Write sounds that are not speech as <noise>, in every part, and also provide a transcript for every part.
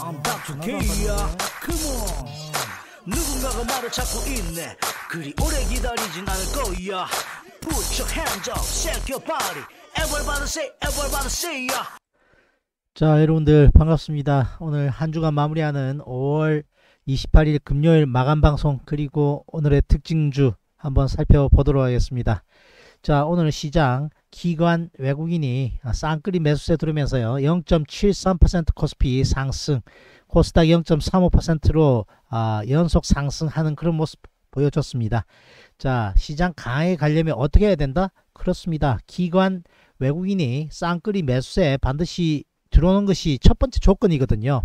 I'm back to K야 Come on 누군가가 나를 찾고 있네 그리 오래 기다리진 않을 거야 Put your hands up, shake your body Everybody say, everybody say ya 자 여러분들 반갑습니다 오늘 한 주간 마무리하는 5월 28일 금요일 마감 방송 그리고 오늘의 특징주 한번 살펴보도록 하겠습니다 자 오늘 시장 기관 외국인이 쌍끌이 매수세 들으면서요 0.73% 코스피 상승 코스닥 0.35%로 아, 연속 상승하는 그런 모습 보여줬습니다. 자 시장 강하게 가려면 어떻게 해야 된다? 그렇습니다. 기관 외국인이 쌍끌이 매수세 반드시 들어오는 것이 첫 번째 조건이거든요.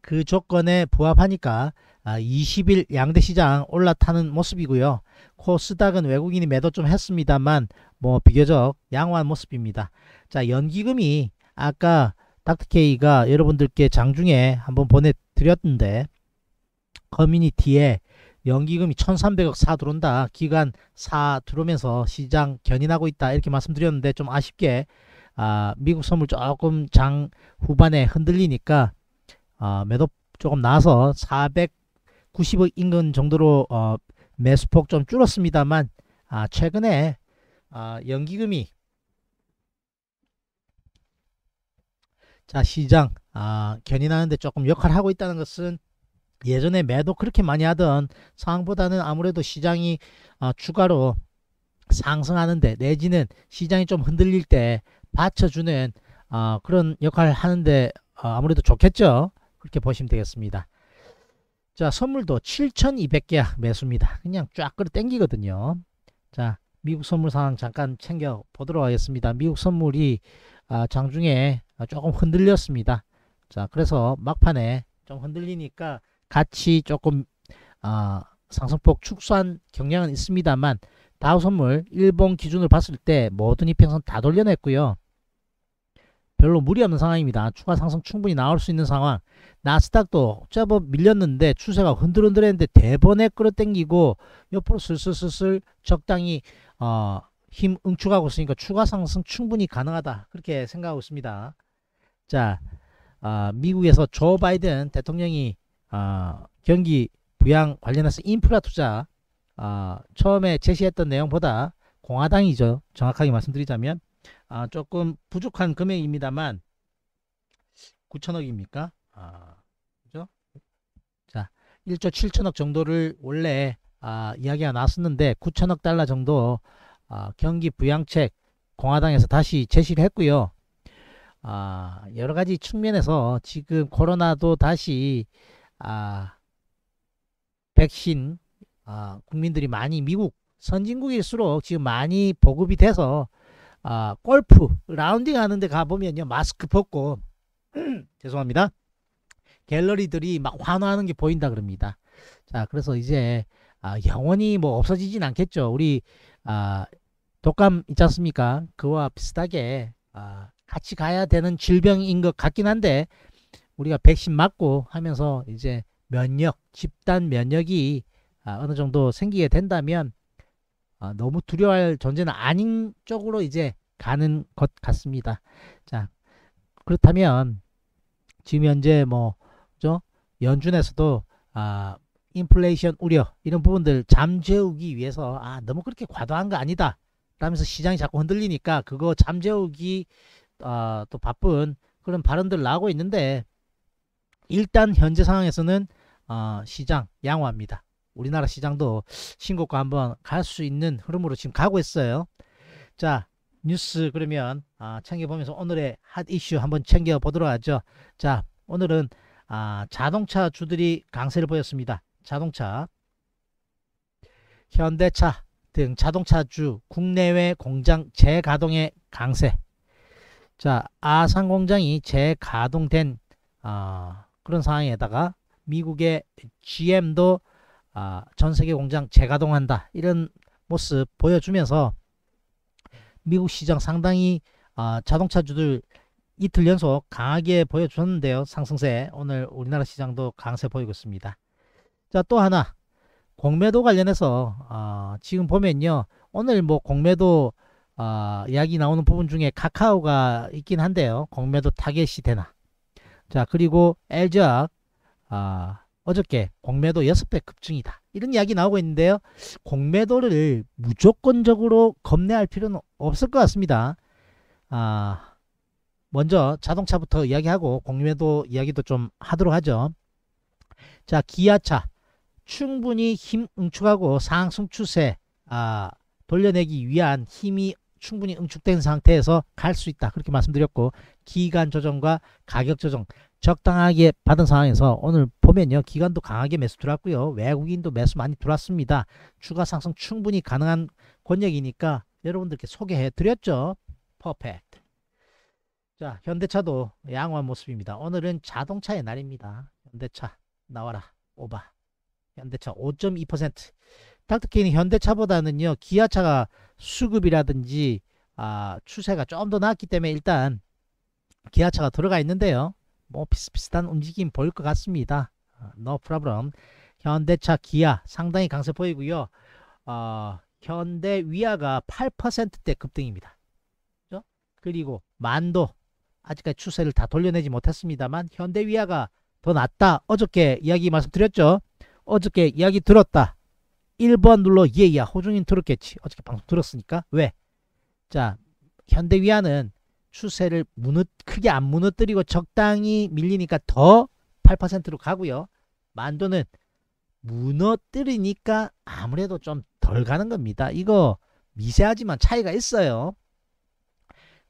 그 조건에 부합하니까 20일 아, 양대 시장 올라타는 모습이고요. 코스닥은 외국인이 매도 좀 했습니다만 뭐 비교적 양호한 모습입니다. 자 연기금이 아까 닥터케이가 여러분들께 장중에 한번 보내드렸는데 커뮤니티에 연기금이 1300억 사 들어온다 기간 사 들어오면서 시장 견인하고 있다 이렇게 말씀드렸는데 좀 아쉽게 아, 미국 선물 조금 장 후반에 흔들리니까 아, 매도 조금 나서 400 90억 인근 정도로 어, 매수폭 좀 줄었습니다만 아, 최근에 아, 연기금이 자 시장 아, 견인하는데 조금 역할을 하고 있다는 것은 예전에 매도 그렇게 많이 하던 상황보다는 아무래도 시장이 아, 추가로 상승하는데 내지는 시장이 좀 흔들릴 때 받쳐주는 아, 그런 역할을 하는데 아, 아무래도 좋겠죠. 그렇게 보시면 되겠습니다. 자 선물도 7200개 매수입니다 그냥 쫙 끌어 땡기거든요 자 미국 선물 상황 잠깐 챙겨 보도록 하겠습니다 미국 선물이 아, 장중에 조금 흔들렸습니다 자 그래서 막판에 좀 흔들리니까 같이 조금 아, 상승폭 축소한 경향은 있습니다만 다우 선물 일본 기준으로 봤을 때 모든 이평선 다 돌려냈고요 별로 무리 없는 상황입니다. 추가 상승 충분히 나올 수 있는 상황. 나스닥도 제법 밀렸는데 추세가 흔들흔들했는데 대번에 끌어당기고 옆으로 슬슬슬슬 적당히 어, 힘 응축하고 있으니까 추가 상승 충분히 가능하다 그렇게 생각하고 있습니다. 자, 어, 미국에서 조 바이든 대통령이 어, 경기 부양 관련해서 인프라 투자 어, 처음에 제시했던 내용보다 공화당이죠. 정확하게 말씀드리자면 아, 조금 부족한 금액입니다만 9천억입니까? 아, 그죠? 자, 1조 7천억 정도를 원래 아, 이야기가 나왔었는데 9천억 달러 정도 아, 경기 부양책 공화당에서 다시 제시를 했고요. 아, 여러 가지 측면에서 지금 코로나도 다시 아, 백신 아, 국민들이 많이 미국 선진국일수록 지금 많이 보급이 돼서 아, 골프 라운딩 하는데 가보면요 마스크 벗고 <clears throat> 죄송합니다 갤러리들이 막 환호하는 게 보인다 그럽니다 자 그래서 이제 아, 영원히 뭐 없어지진 않겠죠 우리 아, 독감 있지 않습니까 그와 비슷하게 아, 같이 가야 되는 질병인 것 같긴 한데 우리가 백신 맞고 하면서 이제 면역 집단 면역이 아, 어느 정도 생기게 된다면 어, 너무 두려워할 존재는 아닌 쪽으로 이제 가는 것 같습니다. 자 그렇다면 지금 현재 뭐 그죠? 연준에서도 아 인플레이션 우려 이런 부분들 잠재우기 위해서 아 너무 그렇게 과도한 거 아니다 라면서 시장이 자꾸 흔들리니까 그거 잠재우기 아, 또 바쁜 그런 발언들 나오고 있는데 일단 현재 상황에서는 어, 시장 양호합니다. 우리나라 시장도 신고가 한번 갈 수 있는 흐름으로 지금 가고 있어요. 자, 뉴스 그러면 아, 챙겨보면서 오늘의 핫 이슈 한번 챙겨보도록 하죠. 자, 오늘은 아, 자동차 주들이 강세를 보였습니다. 자동차, 현대차 등 자동차주 국내외 공장 재가동의 강세. 자, 아산 공장이 재가동된 아, 그런 상황에다가 미국의 GM도 아, 전 세계 공장 재가동한다 이런 모습 보여주면서 미국 시장 상당히 아, 자동차주들 이틀 연속 강하게 보여주셨는데요 상승세 오늘 우리나라 시장도 강세 보이고 있습니다. 자 또 하나 공매도 관련해서 아, 지금 보면요. 오늘 뭐 공매도 아, 이야기 나오는 부분 중에 카카오가 있긴 한데요. 공매도 타겟이 되나. 자 그리고 LG학 아, 어저께 공매도 6배 급증이다. 이런 이야기 나오고 있는데요. 공매도를 무조건적으로 겁내할 필요는 없을 것 같습니다. 아, 먼저 자동차부터 이야기하고 공매도 이야기도 좀 하도록 하죠. 자, 기아차. 충분히 힘 응축하고 상승 추세 아, 돌려내기 위한 힘이 충분히 응축된 상태에서 갈 수 있다 그렇게 말씀드렸고 기간 조정과 가격 조정 적당하게 받은 상황에서 오늘 보면요 기간도 강하게 매수 들어왔고요 외국인도 매수 많이 들어왔습니다 추가 상승 충분히 가능한 권역이니까 여러분들께 소개해 드렸죠 퍼펙트 자 현대차도 양호한 모습입니다 오늘은 자동차의 날입니다 현대차 나와라 오바 현대차 5.2% 닥터케인 현대차보다는요 기아차가 수급이라든지 아, 추세가 좀 더나았기 때문에 일단 기아차가 들어가 있는데요. 뭐 비슷비슷한 움직임 보일 것 같습니다. 아, no p r o b 현대차 기아 상당히 강세 보이고요. 어, 아, 현대 위아가 8%대 급등입니다. 그죠? 그리고 만도 아직까지 추세를 다 돌려내지 못했습니다만 현대 위아가 더 낫다. 어저께 이야기 말씀드렸죠. 어저께 이야기 들었다. 1번 눌러 예야 호중인 들었겠지. 어떻게 방송 들었으니까. 왜? 자 현대위안은 추세를 무너, 크게 안 무너뜨리고 적당히 밀리니까 더 8%로 가고요. 만도는 무너뜨리니까 아무래도 좀 덜 가는 겁니다. 이거 미세하지만 차이가 있어요.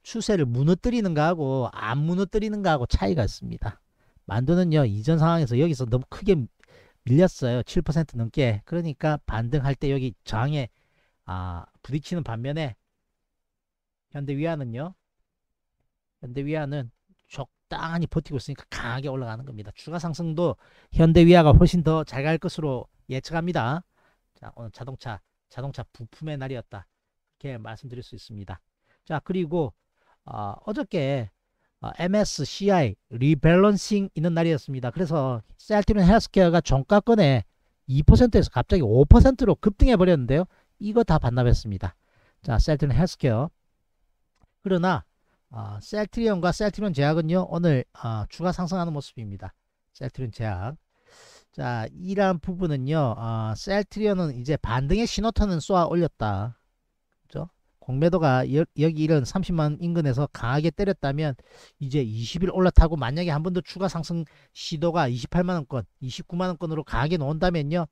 추세를 무너뜨리는가 하고 안 무너뜨리는가 하고 차이가 있습니다. 만도는요. 이전 상황에서 여기서 너무 크게 밀렸어요. 7% 넘게. 그러니까 반등할 때 여기 저항에 아, 부딪히는 반면에 현대위안은요. 현대위안은 적당히 버티고 있으니까 강하게 올라가는 겁니다. 추가 상승도 현대위아가 훨씬 더 잘 갈 것으로 예측합니다. 자, 오늘 자동차, 자동차 부품의 날이었다. 이렇게 말씀드릴 수 있습니다. 자, 그리고 어, 어저께 어, MSCI 리밸런싱 있는 날이었습니다. 그래서 셀티는 헬스케어가 종가권에 2%에서 갑자기 5%로 급등해 버렸는데요. 이거 다 반납했습니다. 자, 셀트리온 헬스케어. 그러나 어, 셀트리온과 셀트리온 제약은요. 오늘 어, 추가 상승하는 모습입니다. 셀트리온 제약. 자, 이러한 부분은요. 어, 셀트리온은 이제 반등의 신호탄은 쏘아 올렸다. 공매도가 여, 여기 이런 30만 인근에서 강하게 때렸다면 이제 20일 올라타고 만약에 한 번 더 추가 상승 시도가 28만원권 29만원권으로 강하게 나온다면요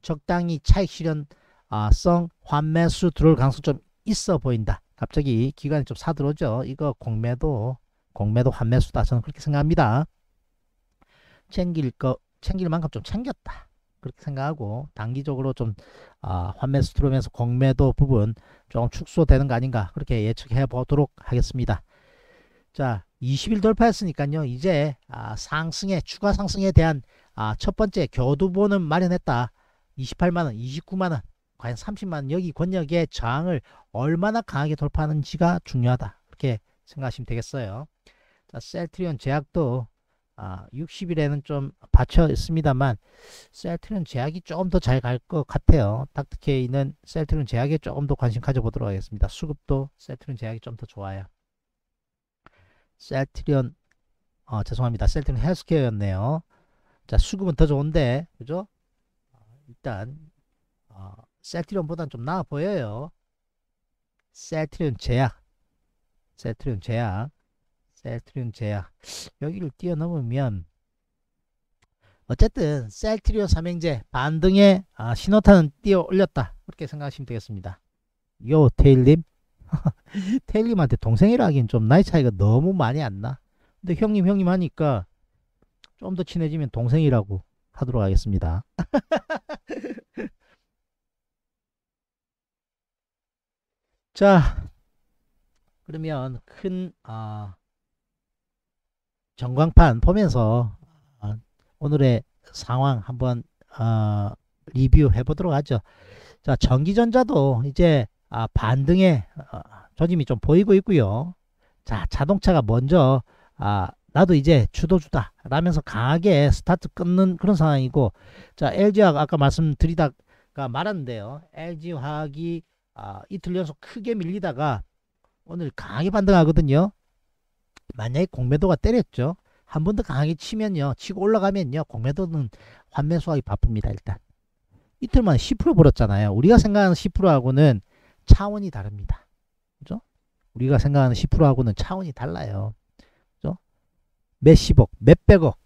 적당히 차익 실현 아, 성 환매수 들어올 가능성 좀 있어 보인다 갑자기 기간이 좀 사들어오죠 이거 공매도 공매도 환매수다 저는 그렇게 생각합니다 챙길 거 챙길 만큼 좀 챙겼다 그렇게 생각하고 단기적으로 좀 아, 환매 스트룸에서 공매도 부분 조금 축소되는 거 아닌가 그렇게 예측해 보도록 하겠습니다. 자 20일 돌파했으니까요. 이제 아, 상승에 추가 상승에 대한 아, 첫 번째 교두보는 마련했다. 28만원, 29만원, 과연 30만원 여기 권역에 저항을 얼마나 강하게 돌파하는지가 중요하다. 그렇게 생각하시면 되겠어요. 자, 셀트리온 제약도 아, 60일에는 좀받쳐있습니다만 셀트는 제약이 조금 더 잘 갈 것 같아요. 닥터케이는 셀트는 제약에 조금 더 관심 가져보도록 하겠습니다. 수급도 셀트는 제약이 좀 더 좋아요. 셀트리온 어, 죄송합니다. 셀트는 헬스케어였네요. 자 수급은 더 좋은데 그죠? 일단 어, 셀트리온보단 좀 나아 보여요. 셀트리온 제약 셀트리온 제약 셀트리온 제약 여기를 뛰어넘으면 어쨌든 셀트리온 삼행제 반등의 아, 신호탄은 뛰어 올렸다 그렇게 생각하시면 되겠습니다 요 테일님 <laughs> 테일님한테 동생이라 하기엔 좀 나이 차이가 너무 많이 안나 근데 형님 형님 하니까 좀 더 친해지면 동생이라고 하도록 하겠습니다 <laughs> 자 그러면 큰 아, 전광판 보면서 어, 오늘의 상황 한번 어, 리뷰해 보도록 하죠. 자, 전기전자도 이제 아, 반등의 어, 조짐이 좀 보이고 있고요. 자, 자동차가 먼저 아, 나도 이제 주도주다 라면서 강하게 스타트 끊는 그런 상황이고 자 LG화학 아까 말씀드리다가 말았는데요. LG화학이 아, 이틀 연속 크게 밀리다가 오늘 강하게 반등하거든요. 만약에 공매도가 때렸죠. 한 번 더 강하게 치면요. 치고 올라가면요. 공매도는 환매수하기 바쁩니다. 일단. 이틀만 10% 벌었잖아요. 우리가 생각하는 10%하고는 차원이 다릅니다. 그죠? 우리가 생각하는 10%하고는 차원이 달라요. 그죠? 몇십억, 몇백억.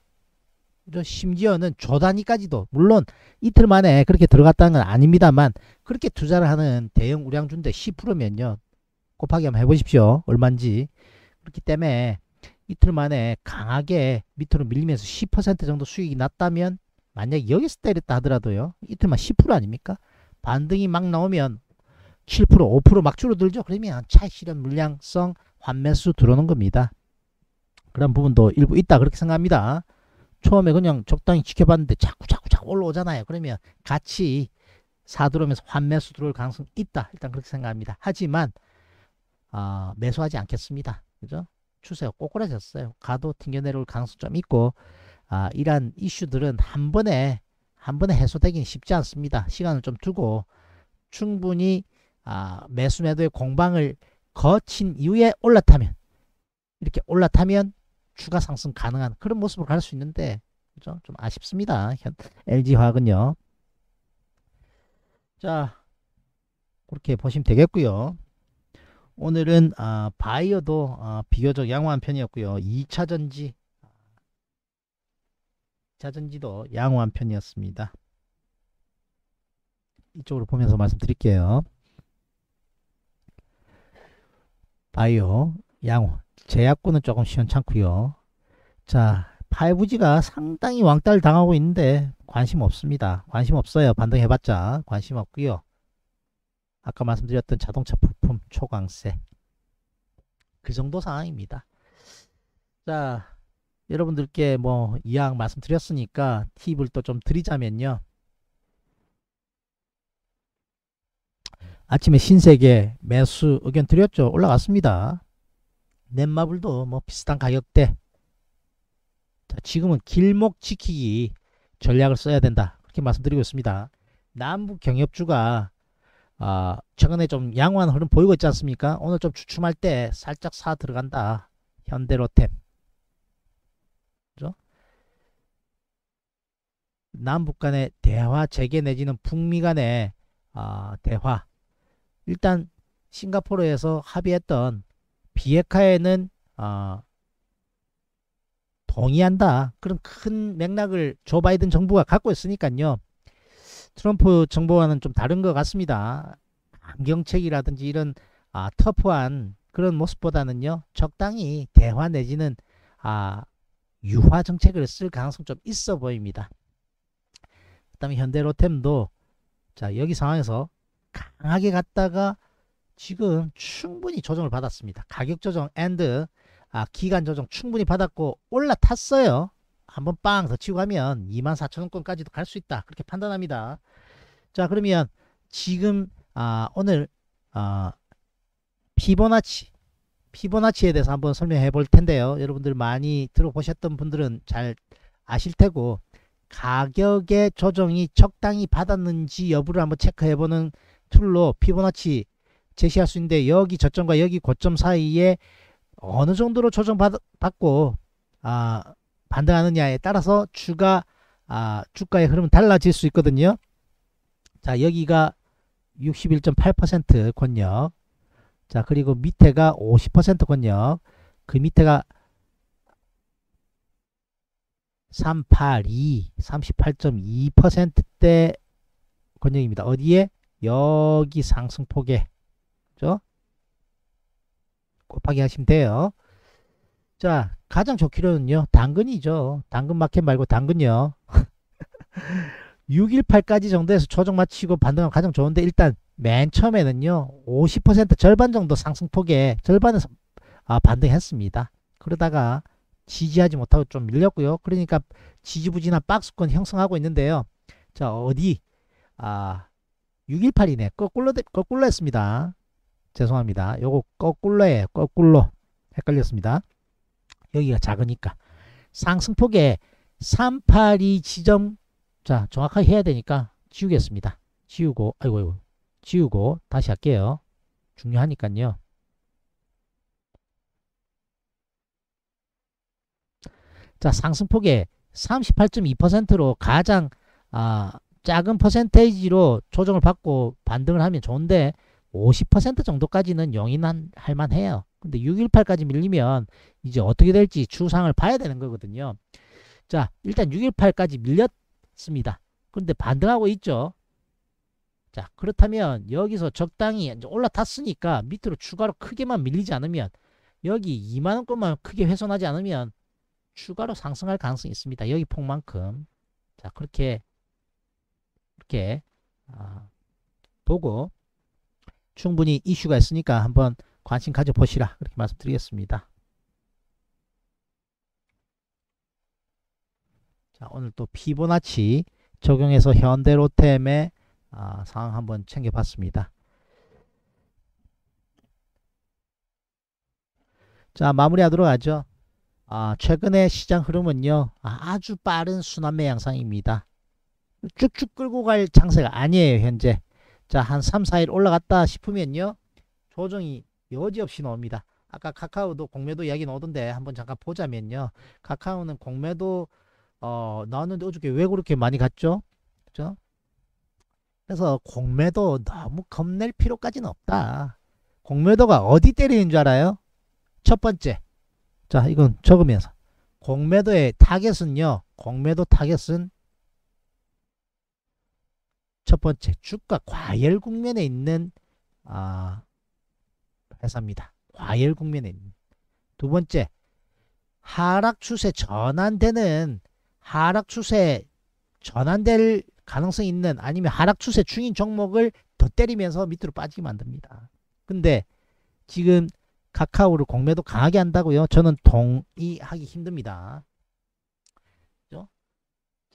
그죠? 심지어는 조 단위까지도 물론 이틀 만에 그렇게 들어갔다는 건 아닙니다만 그렇게 투자를 하는 대형 우량주인데 10%면요. 곱하기 한번 해보십시오. 얼만지 그렇기 때문에 이틀 만에 강하게 밑으로 밀리면서 10% 정도 수익이 났다면 만약 여기서 때렸다 하더라도요. 이틀만 10% 아닙니까? 반등이 막 나오면 7% 5%막 줄어들죠. 그러면 차익 실현 물량성 환매수 들어오는 겁니다. 그런 부분도 일부 있다 그렇게 생각합니다. 처음에 그냥 적당히 지켜봤는데 자꾸 자꾸 자꾸 올라오잖아요. 그러면 같이 사 들어오면서 환매수 들어올 가능성 있다. 일단 그렇게 생각합니다. 하지만 어, 매수하지 않겠습니다. 그죠? 추세가 꼬꾸라졌어요. 가도 튕겨내려올 가강수좀 있고 아, 이러한 이슈들은 한 번에 한 번에 해소되긴 쉽지 않습니다. 시간을 좀 두고 충분히 아, 매수 매도의 공방을 거친 이후에 올라타면 이렇게 올라타면 추가 상승 가능한 그런 모습으로 갈 수 있는데 그죠? 좀 아쉽습니다. 현, LG화학은요. 자 그렇게 보시면 되겠고요. 오늘은 아, 바이어도 아, 비교적 양호한 편이었고요. 2차전지 차전지도 양호한 편이었습니다. 이쪽으로 보면서 말씀드릴게요. 바이오 양호 제약군은 조금 시원찮고요. 자 5G가 상당히 왕따를 당하고 있는데 관심 없습니다. 관심 없어요. 반등해봤자 관심 없고요. 아까 말씀드렸던 자동차 부품 초강세 그 정도 상황입니다. 자 여러분들께 뭐 이왕 말씀드렸으니까 팁을 또 좀 드리자면요. 아침에 신세계 매수 의견 드렸죠. 올라갔습니다. 넷마블도 뭐 비슷한 가격대. 자, 지금은 길목 지키기 전략을 써야 된다. 그렇게 말씀드리고 있습니다. 남북 경협주가 아, 최근에 좀 양호한 흐름 보이고 있지 않습니까? 오늘 좀 주춤할 때 살짝 사 들어간다. 현대로템. 그죠? 남북 간의 대화 재개 내지는 북미 간의 아, 대화. 일단 싱가포르에서 합의했던 비핵화에는 아, 동의한다. 그런 큰 맥락을 조 바이든 정부가 갖고 있으니까요. 트럼프 정부와는 좀 다른 것 같습니다. 강경책이라든지 이런 아, 터프한 그런 모습보다는요 적당히 대화 내지는 아, 유화 정책을 쓸 가능성 좀 있어 보입니다. 그다음에 현대로템도 자 여기 상황에서 강하게 갔다가 지금 충분히 조정을 받았습니다. 가격 조정 앤드 아, 기간 조정 충분히 받았고 올라탔어요. 한번 빵 더 치고 가면 24,000원권까지도 갈 수 있다. 그렇게 판단합니다. 자, 그러면 지금 아, 오늘 아, 피보나치 피보나치에 대해서 한번 설명해 볼 텐데요. 여러분들 많이 들어보셨던 분들은 잘 아실 테고 가격의 조정이 적당히 받았는지 여부를 한번 체크해 보는 툴로 피보나치 제시할 수 있는데 여기 저점과 여기 고점 사이에 어느 정도로 조정받고 아 반등하느냐에 따라서 주가 아, 주가의 흐름은 달라질 수 있거든요. 자, 여기가 61.8% 권역. 자, 그리고 밑에가 50% 권역. 그 밑에가 382, 38.2%대 권역입니다. 어디에? 여기 상승폭에. 그죠? 곱하기 하시면 돼요. 자, 가장 좋기로는요. 당근이죠. 당근 마켓 말고 당근요. 618까지 <laughs> 정도 에서조정 마치고 반등하 가장 좋은데 일단 맨 처음에는요. 50% 절반 정도 상승폭에 절반에서 아, 반등했습니다. 그러다가 지지하지 못하고 좀 밀렸고요. 그러니까 지지부진한 박스권 형성하고 있는데요. 자, 어디? 아, 618이네. 거꾸로, 거꾸로 했습니다. 죄송합니다. 요거 거꾸로에 거꾸로. 헷갈렸습니다. 여기가 작으니까. 상승폭에 382 지점 자 정확하게 해야 되니까 지우겠습니다. 지우고 아이고 아이고 지우고 다시 할게요. 중요하니까요. 자 상승폭에 38.2%로 가장 아, 작은 퍼센테이지로 조정을 받고 반등을 하면 좋은데 50% 정도까지는 용인할 만해요. 근데 618까지 밀리면 이제 어떻게 될지 추상을 봐야 되는 거거든요. 자, 일단 618까지 밀렸습니다. 그런데 반등하고 있죠. 자, 그렇다면 여기서 적당히 올라탔으니까 밑으로 추가로 크게만 밀리지 않으면 여기 2만원권만 크게 훼손하지 않으면 추가로 상승할 가능성이 있습니다. 여기 폭만큼. 자, 그렇게 이렇게 아, 보고 충분히 이슈가 있으니까 한번 관심 가져보시라 그렇게 말씀드리겠습니다. 자 오늘 또 피보나치 적용해서 현대로템의 아, 상황 한번 챙겨봤습니다. 자 마무리하도록 하죠. 아, 최근의 시장 흐름은요 아주 빠른 순환매 양상입니다. 쭉쭉 끌고 갈 장세가 아니에요 현재 자, 한 3, 4일 올라갔다 싶으면요. 조정이 여지없이 나옵니다. 아까 카카오도 공매도 이야기 나오던데 한번 잠깐 보자면요. 카카오는 공매도 어, 나왔는데 어저께 왜 그렇게 많이 갔죠? 그죠? 그래서 공매도 너무 겁낼 필요까지는 없다. 공매도가 어디 때리는 줄 알아요? 첫 번째. 자, 이건 적으면서. 공매도의 타겟은요. 공매도 타겟은 첫 번째 주가 과열 국면에 있는 아, 회사입니다. 과열 국면에 있는. 두 번째 하락 추세 전환되는 하락 추세 전환될 가능성이 있는 아니면 하락 추세 중인 종목을 더 때리면서 밑으로 빠지게 만듭니다. 근데 지금 카카오를 공매도 강하게 한다고요? 저는 동의하기 힘듭니다.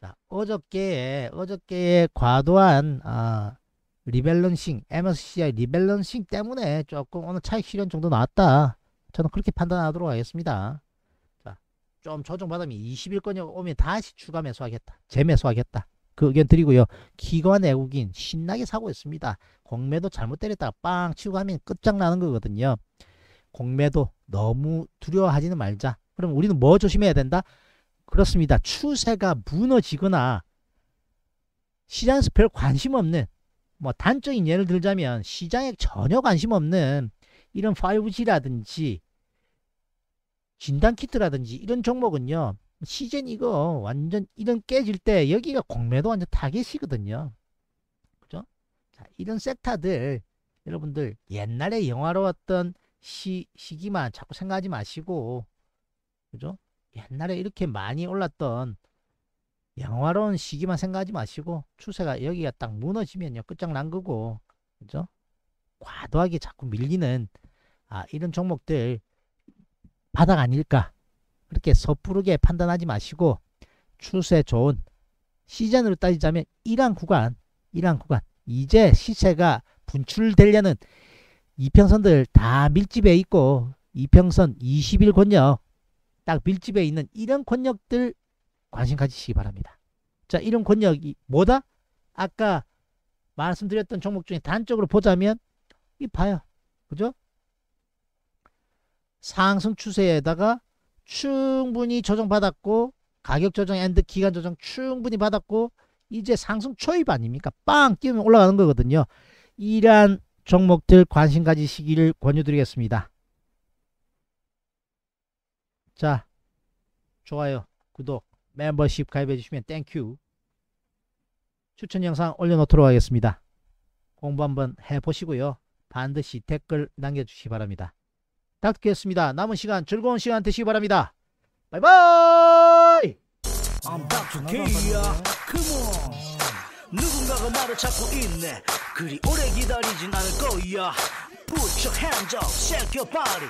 자, 어저께에 어저께에 과도한 아, 리밸런싱, MSCI 리밸런싱 때문에 조금 오늘 차익 실현 정도 나왔다. 저는 그렇게 판단하도록 하겠습니다. 자, 좀 조정받으면 20일권이 오면 다시 추가 매수하겠다. 재매수하겠다. 그 의견 드리고요. 기관 외국인 신나게 사고 있습니다. 공매도 잘못 때렸다가 빵 치고 가면 끝장나는 거거든요. 공매도 너무 두려워하지는 말자. 그럼 우리는 뭐 조심해야 된다? 그렇습니다. 추세가 무너지거나 시장에서 별 관심 없는 뭐 단적인 예를 들자면 시장에 전혀 관심 없는 이런 5G라든지 진단키트라든지 이런 종목은요. 시즌 이거 완전 이런 깨질 때 여기가 공매도 완전 타겟이거든요. 그죠? 자, 이런 섹터들 여러분들 옛날에 영화로 왔던 시, 시기만 자꾸 생각하지 마시고 그죠? 옛날에 이렇게 많이 올랐던 영화로운 시기만 생각하지 마시고 추세가 여기가 딱 무너지면요 끝장난 거고 그죠 과도하게 자꾸 밀리는 아 이런 종목들 바닥 아닐까 그렇게 섣부르게 판단하지 마시고 추세 좋은 시즌으로 따지자면 이러 구간 이러 구간 이제 시세가 분출되려는 이평선들 다 밀집해 있고 이평선 20일 권역 딱 밀집에 있는 이런 권력들 관심 가지시기 바랍니다. 자, 이런 권력이 뭐다? 아까 말씀드렸던 종목 중에 단적으로 보자면 이 봐요. 그죠? 상승 추세에다가 충분히 조정받았고 가격 조정 엔드 기간 조정 충분히 받았고 이제 상승 초입 아닙니까? 빵 끼우면 올라가는 거거든요. 이러한 종목들 관심 가지시기를 권유드리겠습니다. 자 좋아요 구독 멤버십 가입해 주시면 땡큐 추천 영상 올려놓도록 하겠습니다. 공부 한번 해보시고요. 반드시 댓글 남겨주시기 바랍니다. 닥치겠습니다. 남은 시간 즐거운 시간 되시기 바랍니다. 바이바이! I'm b a k Come on. 누군가가 나를 찾고 있네. 그리 오래 기다리진 않을 거야. Put your hands up, shake your body.